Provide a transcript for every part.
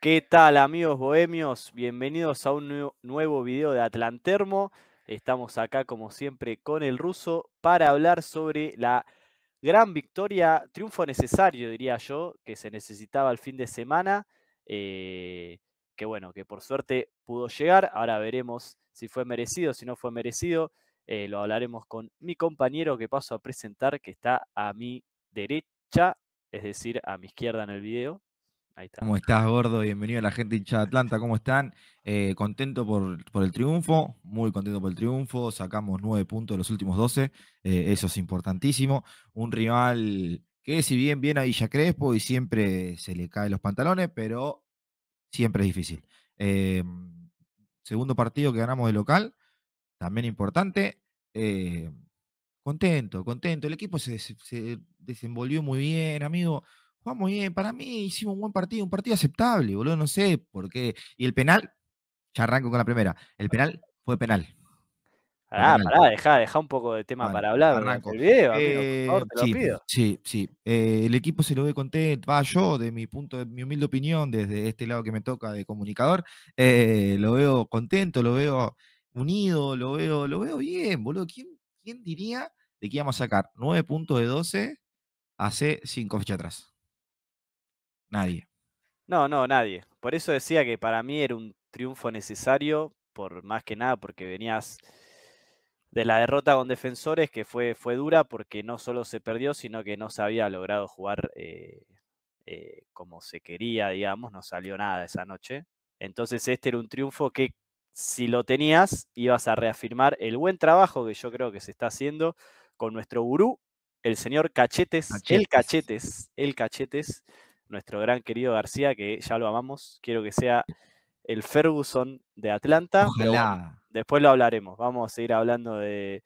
¿Qué tal amigos bohemios? Bienvenidos a un nuevo video de Atlantermo. Estamos acá como siempre con el ruso para hablar sobre la gran victoria, triunfo necesario diría yo, que se necesitaba el fin de semana. Eh, que bueno, que por suerte pudo llegar. Ahora veremos si fue merecido, si no fue merecido. Eh, lo hablaremos con mi compañero que paso a presentar, que está a mi derecha es decir, a mi izquierda en el video. ¿Cómo estás, gordo? Bienvenido a la gente hinchada de Atlanta. ¿Cómo están? Eh, contento por, el triunfo, muy contento por el triunfo. Sacamos nueve puntos de los últimos 12. Eh, eso es importantísimo. Un rival que, si bien viene a Villa Crespo y siempre se le caen los pantalones, pero siempre es difícil. Em, segundo partido que ganamos de local, también importante. Eh, Contento, contento. El equipo se, desenvolvió muy bien, amigo. muy bien. Para mí hicimos un buen partido, un partido aceptable, boludo. No sé por qué. Y el penal, ya arranco con la primera. El penal fue penal. Ah, pará, pará, dejá, un poco de tema para hablar arranco. sí, Sí, eh, el equipo se lo ve contento. Va, yo, de mi punto, de mi humilde opinión, desde este lado que me toca de comunicador, eh, lo veo contento, lo veo unido, lo veo, lo veo bien, boludo. ¿Quién, quién diría de que íbamos a sacar 9 puntos de 12 hace 5 fechas atrás. Nadie. No, no, nadie. Por eso decía que para mí era un triunfo necesario, por más que nada porque venías de la derrota con defensores, que fue, fue dura porque no solo se perdió, sino que no se había logrado jugar eh, eh, como se quería, digamos, no salió nada esa noche. Entonces este era un triunfo que si lo tenías, ibas a reafirmar el buen trabajo que yo creo que se está haciendo con nuestro gurú, el señor Cachetes, el Cachetes, el Cachetes, nuestro gran querido García, que ya lo amamos. Quiero que sea el Ferguson de Atlanta. después lo hablaremos. Vamos a seguir hablando de.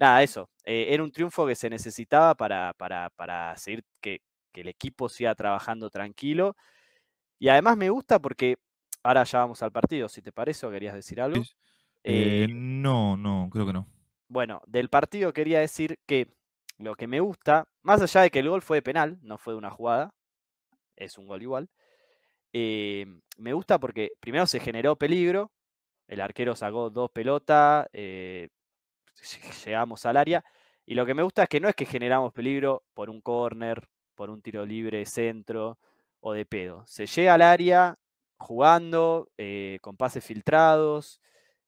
Nada, eso. Eh, era un triunfo que se necesitaba para, para, para seguir que, el equipo siga trabajando tranquilo. Y además me gusta porque ahora ya vamos al partido, si te parece, o querías decir algo. Eh, eh, no, no, creo que no. Bueno, del partido quería decir que lo que me gusta, más allá de que el gol fue de penal, no fue de una jugada, es un gol igual, eh, me gusta porque primero se generó peligro, el arquero sacó dos pelotas, eh, llegamos al área, y lo que me gusta es que no es que generamos peligro por un córner, por un tiro libre, centro o de pedo. Se llega al área jugando, eh, con pases filtrados,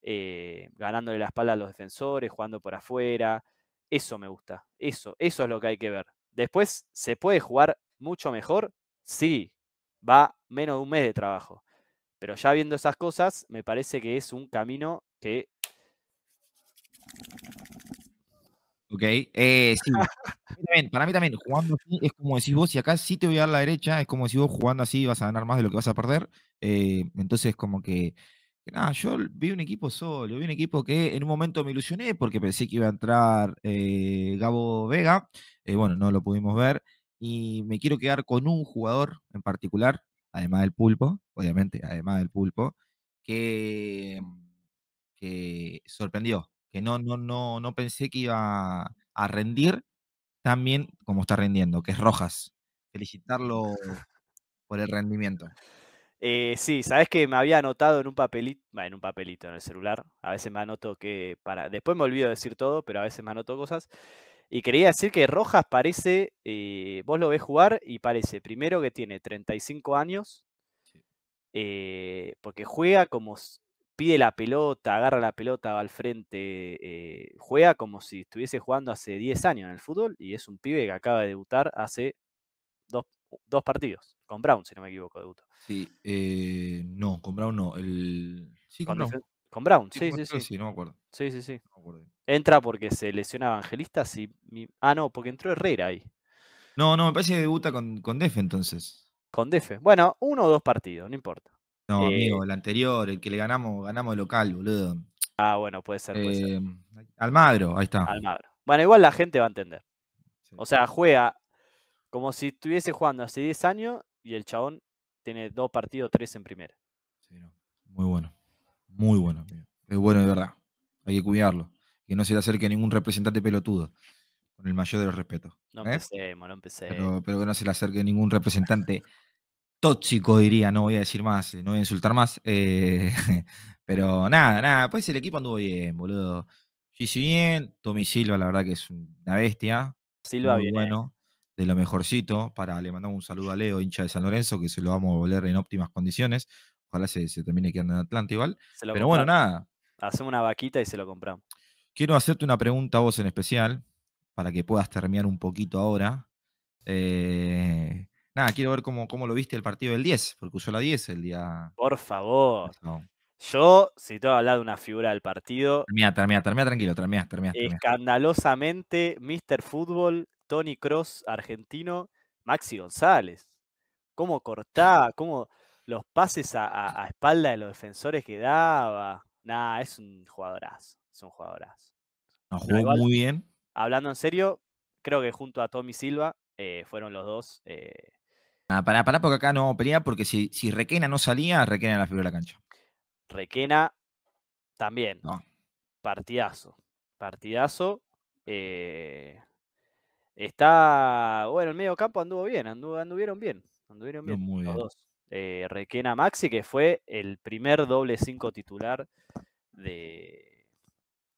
eh, ganándole la espalda a los defensores, jugando por afuera. Eso me gusta, eso, eso es lo que hay que ver. Después, ¿se puede jugar mucho mejor? Sí, va menos de un mes de trabajo. Pero ya viendo esas cosas, me parece que es un camino que... Ok, eh, para mí también, jugando así es como decís vos, si acá sí te voy a dar la derecha, es como si vos jugando así vas a ganar más de lo que vas a perder. Eh, entonces, como que yo vi un equipo solo, vi un equipo que en un momento me ilusioné porque pensé que iba a entrar eh, Gabo Vega, eh, bueno, no lo pudimos ver, y me quiero quedar con un jugador en particular, además del pulpo, obviamente, además del pulpo, que, sorprendió, que no, no, no pensé que iba a rendir tan bien como está rindiendo, que es Rojas. Felicitarlo por el rendimiento. Eh, sí, sabes que me había anotado en un papelito, en un papelito en el celular. A veces me anoto que para. Después me olvido de decir todo, pero a veces me anoto cosas. Y quería decir que Rojas parece, eh, vos lo ves jugar y parece primero que tiene 35 años, eh, porque juega como pide la pelota, agarra la pelota, va al frente, juega como si estuviese jugando hace 10 años en el fútbol y es un pibe que acaba de debutar hace dos, dos partidos, con Brown, si no me equivoco, debutó. Eh, no, con Brown no. El... con, Brown. sí, sí, sí. no me acuerdo. Sí, sí, sí. Entra porque se lesiona Evangelista. Ah, no, porque entró Herrera ahí. No, no, me parece que debuta con, con Defe entonces. Con Defe. Bueno, uno o dos partidos, no importa. No, eh amigo, el anterior, el que le ganamos, ganamos local, boludo. Ah, bueno, puede ser. Puede em, Almagro, ahí está. Almagro. Bueno, igual la gente va a entender. O sea, juega como si estuviese jugando hace 10 años y el chabón tiene dos partidos, tres en primera. Muy bueno, muy bueno. Es bueno de verdad, hay que cuidarlo. Que no se le acerque a ningún representante pelotudo, con el mayor de los respetos. No ¿eh? empecemos, no empecemos. Pero, que no se le acerque a ningún representante tóxico, diría, no voy a decir más, eh, no voy a insultar más. Eh, pero nada, nada, pues el equipo anduvo bien, boludo. Sí, si bien, Tommy Silva, la verdad que es una bestia. Silva bien. Bueno de lo mejorcito. Para, le mandamos un saludo a Leo, hincha de San Lorenzo, que se lo vamos a volver en óptimas condiciones. Ojalá se, se termine quedando en Atlanta igual. Pero bueno, nada. Hacemos una vaquita y se lo compramos. Quiero hacerte una pregunta a vos en especial, para que puedas terminar un poquito ahora. Eh, nada, quiero ver cómo, cómo, lo viste el partido del 10, porque usó la 10 el día. Por favor. Yo, si te voy a hablar de una figura del partido. Termina, termina, termina tranquilo, termina, termina. Escandalosamente, Mr. Fútbol Tony Cross argentino, Maxi González. Cómo cortaba, cómo los pases a, espalda de los defensores que daba. Nada, es un jugadorazo, es un jugadorazo. No, jugó muy bien. Hablando en serio, creo que junto a Tommy Silva eh, fueron los dos. Eh, Ah, pará, porque acá no vamos porque si, si Requena no salía, Requena la fibra de la cancha. Requena también. Partidazo. Partidazo. Eh, Está, bueno, el medio campo anduvo bien, anduvo, anduvieron bien, anduvieron bien, los dos. Eh, Requena Maxi, que fue el primer doble 5 titular de,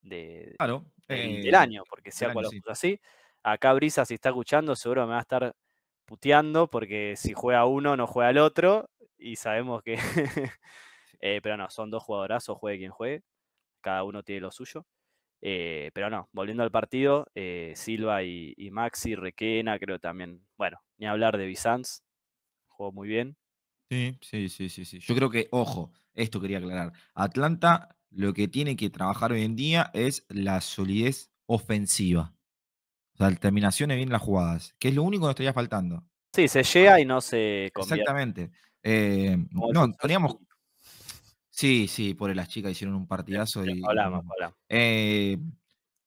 de claro, del eh, año, porque sea cual así. Acá Brisa, si está escuchando, seguro me va a estar puteando, porque si juega uno, no juega el otro, y sabemos que... Eh, pero no, son dos jugadorazos, juegue quien juegue, cada uno tiene lo suyo. Eh, pero no, volviendo al partido, eh, Silva y, Maxi, Requena, creo también. Bueno, ni hablar de Bizanz, jugó muy bien. Sí, sí, sí, sí, sí. Yo creo que, ojo, esto quería aclarar. Atlanta lo que tiene que trabajar hoy en día es la solidez ofensiva. O sea, terminaciones bien las jugadas, que es lo único que nos estaría faltando. Sí, se ah, llega y no se convierte. Exactamente. Eh, no, teníamos Sí, sí, por las chicas hicieron un partidazo. y, eh,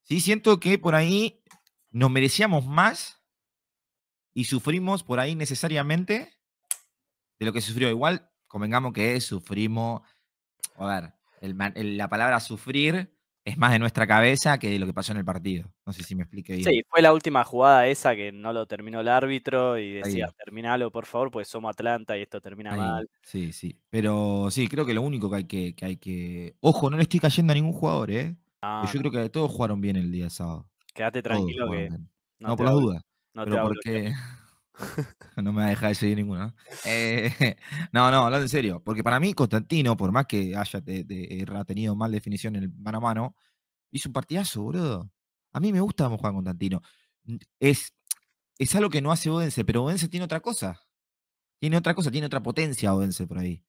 sí, siento que por ahí nos merecíamos más y sufrimos por ahí necesariamente de lo que sufrió. Igual, convengamos que sufrimos, a ver, la palabra sufrir es más de nuestra cabeza que de lo que pasó en el partido. No sé si me expliqué Sí, fue la última jugada esa que no lo terminó el árbitro y decía, terminalo por favor, pues somos Atlanta y esto termina mal. Sí, sí. Pero sí, creo que lo único que hay que, hay que. Ojo, no le estoy cayendo a ningún jugador, ¿eh? yo ah. creo que todos jugaron bien el día sábado. Quédate tranquilo que. No, no, por la duda pero porque. no me a dejar de seguir ninguna. Eh, no, no, hablando en serio. Porque para mí, Constantino, por más que haya eh, tenido mal definición en el mano a mano, hizo un partidazo, boludo. A mí me gusta cómo juega Constantino. Es, es algo que no hace Odense, pero Odense tiene otra cosa. Tiene otra cosa, tiene otra potencia Odense por ahí.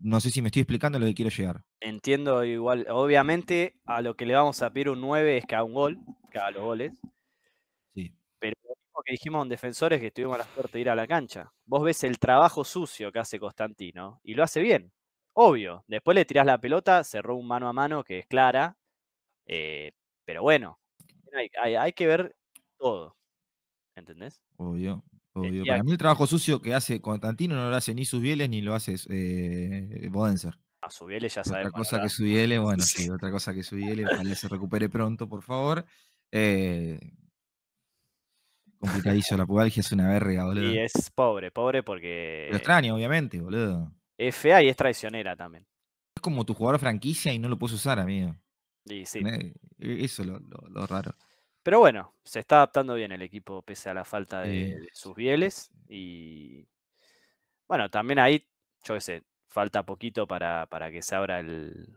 No sé si me estoy explicando lo que quiero llegar. Entiendo igual. Obviamente, a lo que le vamos a pedir un 9 es que haga un gol, que haga los goles. Sí. Pero que dijimos en Defensores que tuvimos la suerte de ir a la cancha. Vos ves el trabajo sucio que hace Constantino y lo hace bien, obvio. Después le tirás la pelota, cerró un mano a mano que es clara, eh, pero bueno, hay, que ver todo. ¿Entendés? Obvio. Eh, obvio. Para mí el trabajo sucio que hace Constantino no lo hace ni sus bieles ni lo hace eh, Bodenser. A su ya otra Cosa que su bueno, sí, otra cosa que su que se recupere pronto, por favor. Eh, complicadizo. la pubalgia es una verga, boludo. Y es pobre, pobre porque. Lo extraño, obviamente, boludo. Es fea y es traicionera también. Es como tu jugador franquicia y no lo puedes usar, amigo. Y sí. E-, eso es lo, raro. Pero bueno, se está adaptando bien el equipo pese a la falta de, sus bieles. Y bueno, también ahí, yo qué sé, falta poquito para, para que se abra el,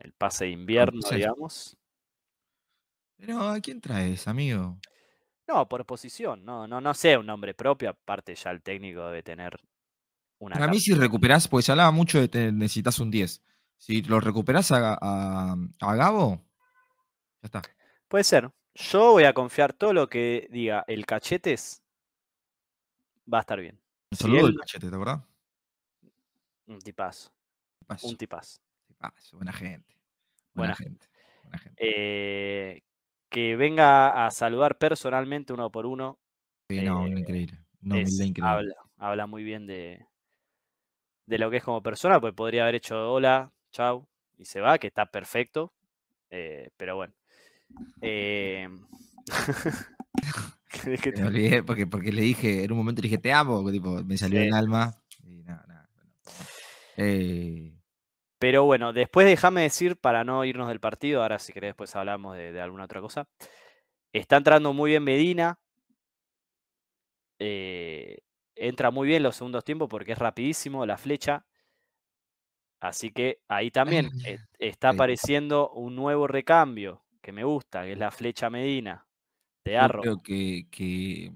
el pase de invierno, digamos. Pero, ¿a quién traes, amigo? No, por posición, no, no, no sé un nombre propio, aparte ya el técnico debe tener una. Para mí, si recuperás, pues se hablaba mucho de que necesitas un 10. Si lo recuperás a, a, Gabo, ya está. Puede ser. Yo voy a confiar todo lo que diga el cachetes. Va a estar bien. Un saludo del cachete, ¿te Un tipazo. Un tipazo. Buena gente. Buena, gente. Buena gente. Eh, que venga a saludar personalmente uno por uno. Sí, no, eh, increíble. No, increíble. Habla, muy bien de, lo que es como persona, pues podría haber hecho hola, chau, y se va, que está perfecto. Eh, pero bueno. Eh, olvidé porque, porque le dije, en un momento le dije te amo, tipo, me salió el alma. Y eh, pero bueno, después déjame decir, para no irnos del partido, ahora si querés después hablamos de, alguna otra cosa. Está entrando muy bien Medina. Eh, entra muy bien los segundos tiempos porque es rapidísimo la flecha. Así que ahí también e, está apareciendo un nuevo recambio que me gusta, que es la flecha Medina de Arro. creo que, que,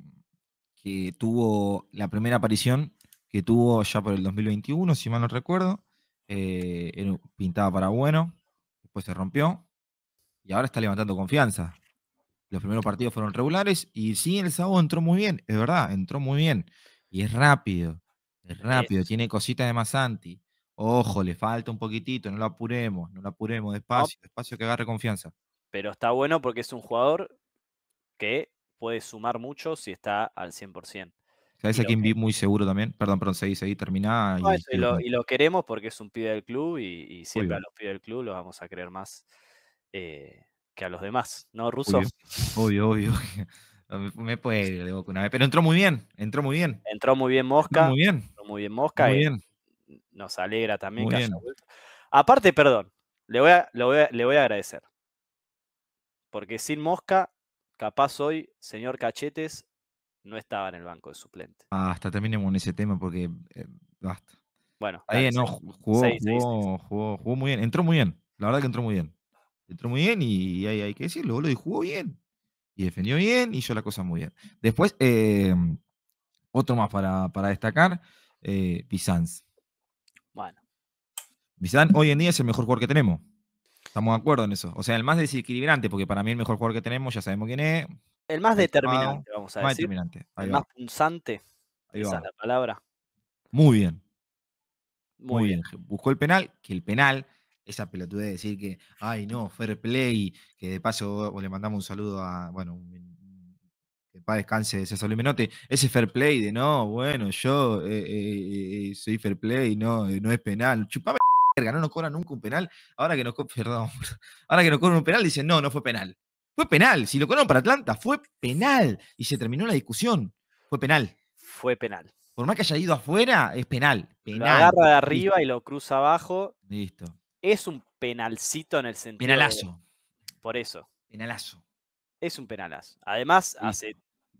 que tuvo la primera aparición que tuvo ya por el 2021, si mal no recuerdo eh, pintaba para bueno, después se rompió y ahora está levantando confianza. Los primeros partidos fueron regulares y sí, el sábado entró muy bien, es verdad, entró muy bien. Y es rápido, es rápido, tiene cositas de Masanti. Ojo, le falta un poquitito, no lo apuremos, no lo apuremos, despacio, despacio que agarre confianza. Pero está bueno porque es un jugador que puede sumar mucho si está al 100%. ¿Sabes a quién vi muy seguro también? Perdón, perdón, seguí, seguí, termina. Y, y, lo, queremos porque es un pibe del club y, siempre a los pibes del club los vamos a creer más eh, que a los demás, ¿no, Ruso? Obvio, obvio. me puede de una vez, pero entró muy bien, entró muy bien. Entró muy bien Mosca. muy bien. muy bien Mosca. Muy bien. Nos alegra también Aparte, perdón, le voy, a, le, voy a, le voy a agradecer. Porque sin Mosca, capaz hoy, señor Cachetes, no estaba en el banco de suplente. Ah, hasta terminemos en ese tema porque eh, basta. Bueno, ahí no, jugó, jugó, jugó, muy bien, entró muy bien, la verdad que entró muy bien. Entró muy bien y, hay, que decirlo, jugó bien. Y defendió bien, y hizo la cosa muy bien. Después, em, otro más para, destacar, eh, Bueno. Pizanz hoy en día es el mejor jugador que tenemos. Estamos de acuerdo en eso. O sea, el más desequilibrante, porque para mí el mejor jugador que tenemos, ya sabemos quién es, el más determinante, vamos a decir. Determinante. El más punzante. esa es la palabra. Muy bien. Muy, bien. Buscó el penal, que el penal, esa pelotudez, de decir que, ay no, fair play, que de paso le mandamos un saludo a, bueno, que para descanse de César ese fair play de no, bueno, yo eh, eh, eh, soy fair play, no, no es penal. Chupame no nos cobran nunca un penal. Ahora que nos, perdón, ahora que nos cobran un penal, dicen, no, no fue penal. Fue penal. Si lo cobraron para Atlanta, fue penal. Y se terminó la discusión. Fue penal. Fue penal. Por más que haya ido afuera, es penal. Lo agarra de arriba y lo cruza abajo. Listo. Es un penalcito en el sentido. Penalazo. Por eso. Penalazo. Es un penalazo. Además, hace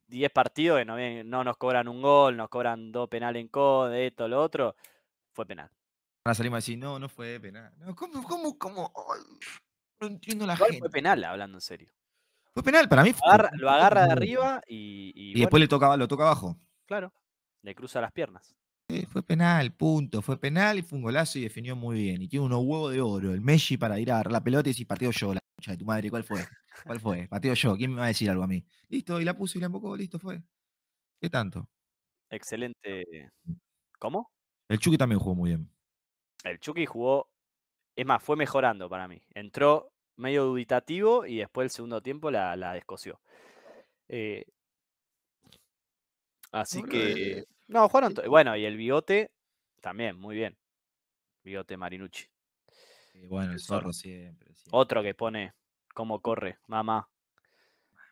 10 partidos que no, nos cobran un gol, nos cobran dos penales en code, esto, lo otro. Fue penal. Ahora salimos a decir, no, no fue penal. No, ¿Cómo, cómo, cómo? no entiendo la gente. Fue penal, hablando en serio. Fue penal, para mí. Lo, agarra, de arriba y. Y, después le lo toca abajo. Claro, le cruza las piernas. Sí, fue penal, punto. Fue penal y fue un golazo y definió muy bien. Y tiene unos huevos de oro. El Messi para ir a agarrar la pelota y si partido yo, la lucha de tu madre, ¿cuál fue? ¿Cuál fue? Pateo yo, ¿quién me va a decir algo a mí? Listo, y la puso y la embocó, listo, fue. ¿Qué tanto? Excelente. ¿Cómo? El Chucky también jugó muy bien. El Chucky jugó, es más, fue mejorando para mí. Entró medio dubitativo y después el segundo tiempo la, la descoció. Eh, así eh, que. Eh, no, jugaron. Bueno, y el bigote también, muy bien. Bigote Marinucci. bueno, el zorro, siempre, Otro que pone cómo corre, mamá.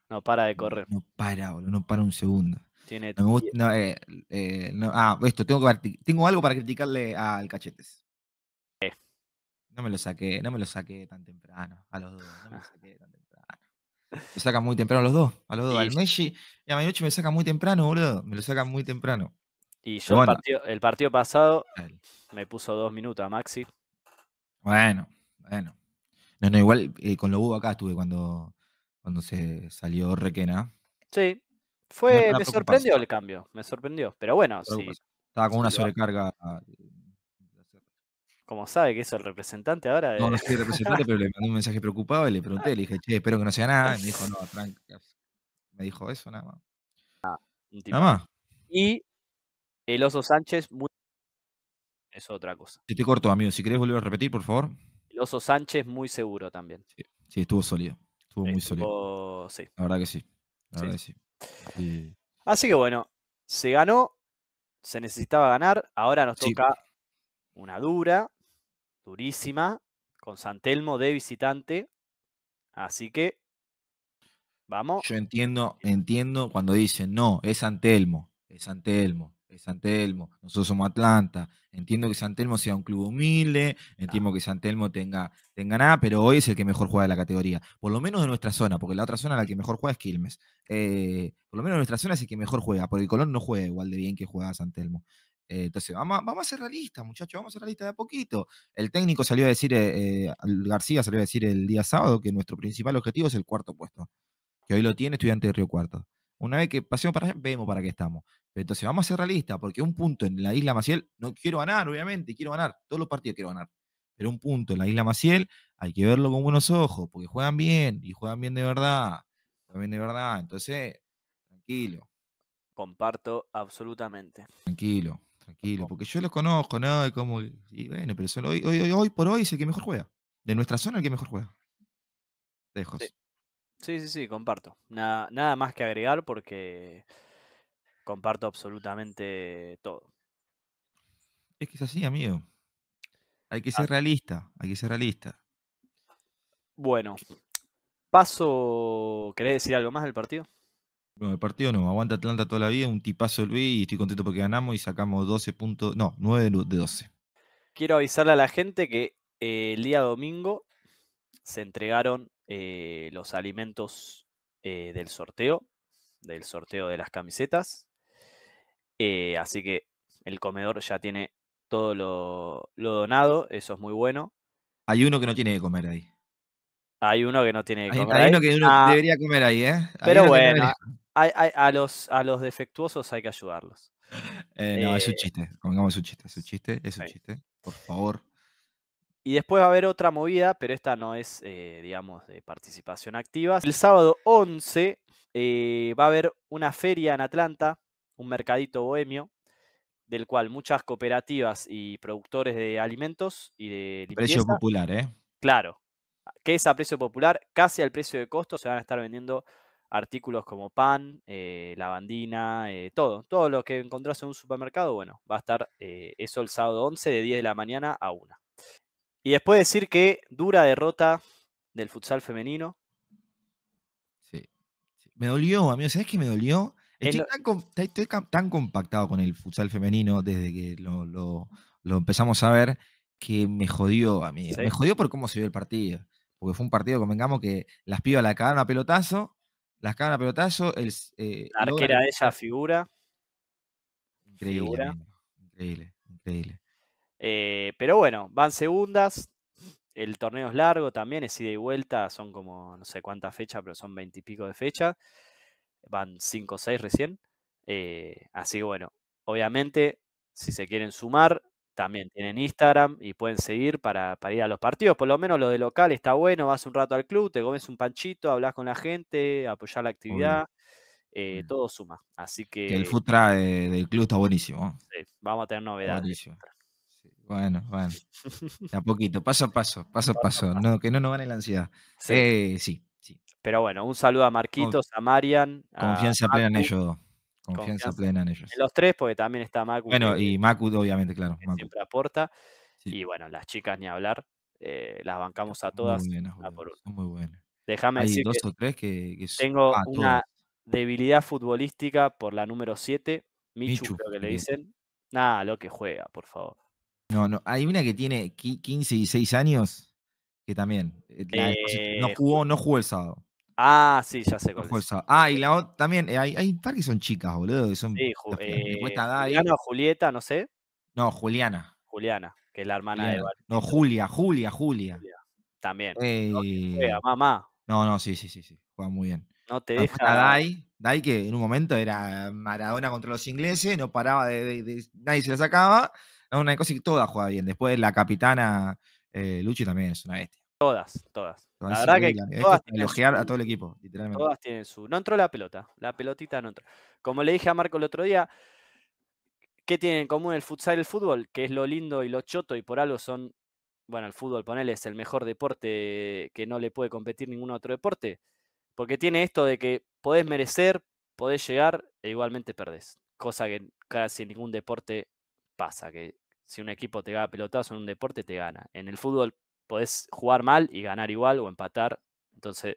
No para de correr. No, para, boludo, no para un segundo. ah, esto, tengo, que, tengo algo para criticarle al Cachetes. No me lo saqué, no me lo saqué tan temprano. A los dos, no me lo saqué tan temprano. Me sacan muy temprano a los dos. A los dos. al Messi y a me saca muy temprano, boludo. Me lo sacan muy temprano. Y yo el, partido, pasado me puso dos minutos a Maxi. Bueno, bueno. No, no, igual eh, con lo hubo acá estuve cuando, cuando se salió Requena. Sí. Fue, me sorprendió el cambio, me sorprendió. Pero bueno, sí. Estaba con una sobrecarga como sabe que es el representante ahora. De... No, no soy representante, pero le mandé un mensaje preocupado y le pregunté, le dije, che, espero que no sea nada. Y me dijo, no, Frank Me dijo eso, nada más. Ah, nada más. Y el oso Sánchez, muy... es otra cosa. Te, te corto, amigo. Si querés volver a repetir, por favor. El oso Sánchez, muy seguro también. Sí, estuvo sólido. Estuvo muy sólido. Sí. La verdad que sí. La verdad que sí. Así que bueno, se ganó. Se necesitaba ganar. Ahora nos toca una dura durísima, con Santelmo de visitante. Así que vamos. Yo entiendo, entiendo cuando dicen, no, es Santelmo, es Santelmo, es Santelmo, nosotros somos Atlanta. Entiendo que Santelmo sea un club humilde, ah. entiendo que Santelmo tenga, tenga nada, pero hoy es el que mejor juega de la categoría. Por lo menos de nuestra zona, porque la otra zona la que mejor juega es Quilmes. Eh, por lo menos de nuestra zona es el que mejor juega, porque el Colón no juega igual de bien que juega San eh, entonces, vamos, a ser realistas, muchachos, vamos a ser realistas de a poquito. El técnico salió a decir, eh, eh, García salió a decir el día sábado que nuestro principal objetivo es el cuarto puesto, que hoy lo tiene estudiante de Río Cuarto. Una vez que pasemos para allá, vemos para qué estamos. entonces, vamos a ser realistas, porque un punto en la isla Maciel, no quiero ganar, obviamente, quiero ganar, todos los partidos quiero ganar. Pero un punto en la isla Maciel, hay que verlo con buenos ojos, porque juegan bien y juegan bien de verdad. Juegan bien de verdad. Entonces, tranquilo. Comparto absolutamente. Tranquilo tranquilo, porque yo los conozco, ¿no? Y, como, y bueno, pero hoy, por hoy es el que mejor juega. De nuestra zona, el que mejor juega. Lejos. Sí. sí, sí, comparto. Nada, más que agregar porque comparto absolutamente todo. Es que es así, amigo. Hay que ah. ser realista, hay que ser realista. Bueno, paso. ¿Querés decir algo más del partido? Bueno, el partido no, aguanta Atlanta toda la vida, un tipazo Luis y estoy contento porque ganamos y sacamos 12 puntos, no, 9 de 12. Quiero avisarle a la gente que eh, el día domingo se entregaron eh, los alimentos eh, del sorteo, del sorteo de las camisetas. así que el comedor ya tiene todo lo, donado, eso es muy bueno. Hay uno que no tiene que comer ahí. Hay uno que no tiene que comer. Hay uno que ah. debería comer ahí, ¿eh? pero bueno, a, los, a los defectuosos hay que ayudarlos. Eh, no, es un eh, chiste, un chiste, es un chiste, es un chiste, por favor. Y después va a haber otra movida, pero esta no es, eh, digamos, de participación activa. El sábado 11 va a haber una feria en Atlanta, un mercadito bohemio, del cual muchas cooperativas y productores de alimentos y de limpieza, Precio popular, ¿eh? Claro, ¿Qué es a precio popular, casi al precio de costo, se van a estar vendiendo artículos como pan, eh, lavandina, eh, todo. Todo lo que encontrás en un supermercado, bueno, va a estar eh, eso el sábado 11 de 10 de la mañana a 1. Y después decir que dura derrota del futsal femenino. Sí. Me dolió, amigo. ¿Sabes qué me dolió? Estoy, tan, compactado con el futsal femenino desde que lo, empezamos a ver que me jodió, amigo. mí. Me jodió por cómo se vio el partido. Porque fue un partido, convengamos, que las pibas la cagaron a pelotazo las cagan de pelotazo. El, eh, la arquera de esa figura. Increíble. Increíble, increíble. Eh, pero bueno, van segundas. El torneo es largo también, es ida y vuelta. Son como no sé cuántas fechas, pero son veintipico de fechas. Van cinco o seis recién. Eh, así que bueno, obviamente, si se quieren sumar, también tienen Instagram y pueden seguir para, ir a los partidos. Por lo menos lo de local está bueno, vas un rato al club, te comes un panchito, hablas con la gente, apoyar la actividad, eh, todo suma. Así que. el futra eh, del club está buenísimo. Sí, vamos a tener novedades. Buenísimo. bueno, bueno. a poquito, paso a paso, paso a paso. que no nos gane la ansiedad. sí. Eh, sí. Pero bueno, un saludo a Marquitos, a Marian. Confianza plena en ellos dos. Confianza, plena en ellos. En los tres, porque también está Macu. Bueno, y Macu, obviamente, claro. Siempre aporta. Y bueno, las chicas ni hablar. Eh, las bancamos a todas. Muy a por Déjame decir. Tengo una debilidad futbolística por la número 7. Michu, creo que le dicen. Nada, lo que juega, por favor. No, no. Hay una que tiene 15 y 6 años que también. Eh, no, eh, jugó, no jugó el sábado. Ah, sí, ya sé cuál Ah, y también, eh, hay, hay, que son chicas, boludo, son... Sí, eh, Juliana Julieta, no sé. No, Juliana. Juliana, que es la hermana de No, Julia, Julia, Julia. También. Eh, mamá. No, no, sí, sí, sí, sí, juega muy bien. No te deja. Dai, Dai, que en un momento era Maradona contra los ingleses, no paraba de, nadie se la sacaba. Es una cosa que toda juega bien. Después la capitana eh, Luchi también es una bestia. Todas, todas. la verdad que, elogiar a todo el equipo, literalmente. Todas tienen su. No entró la pelota, la pelotita no entró. Como le dije a Marco el otro día, ¿qué tienen en común el futsal y el fútbol? Que es lo lindo y lo choto y por algo son, bueno, el fútbol, ponele, es el mejor deporte que no le puede competir ningún otro deporte. Porque tiene esto de que podés merecer, podés llegar e igualmente perdés. Cosa que casi en ningún deporte pasa, que si un equipo te gana pelotazo en un deporte, te gana. En el fútbol podés jugar mal y ganar igual o empatar. Entonces,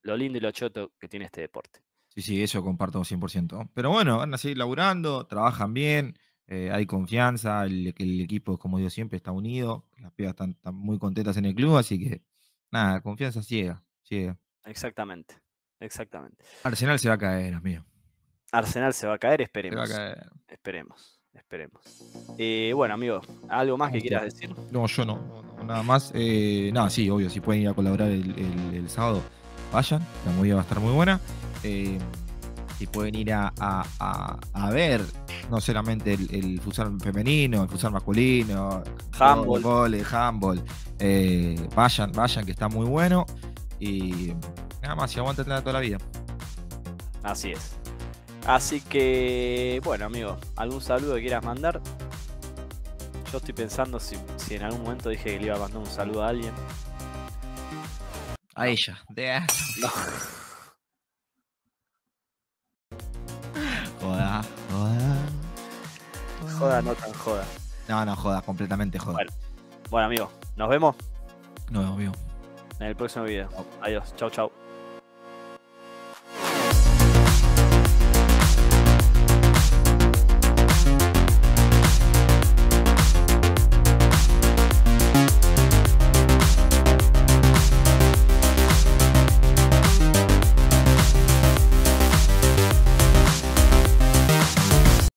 lo lindo y lo choto que tiene este deporte. Sí, sí, eso comparto 100%. Pero bueno, van a seguir laburando, trabajan bien, eh, hay confianza, el, e-, el, equipo, como digo siempre, está unido, las pibas están, muy contentas en el club, así que nada, confianza ciega, ciega. Exactamente, exactamente. Arsenal se va a caer, amigo. Arsenal se va a caer, esperemos. Se va a caer. Esperemos. Esperemos. Eh, bueno, amigos ¿algo más que quieras decir? No, yo no. nada más. Eh, nada, sí, obvio, si pueden ir a colaborar el, sábado, vayan. La movida va a estar muy buena. Eh, si pueden ir a, ver no solamente el, el futsal femenino, el futsal masculino, handball, gole, handball. vayan, vayan, que está muy bueno. Y nada más, y aguanten toda la vida. Así es. Así que, bueno, amigo, ¿algún saludo que quieras mandar? Yo estoy pensando si, en algún momento dije que le iba a mandar un saludo a alguien. A ella. De... joda, joda. Joda, no tan joda. No, no, joda, completamente joda. Bueno, bueno amigo, nos vemos. Nos vemos, En el próximo video. Adiós, chau, chau.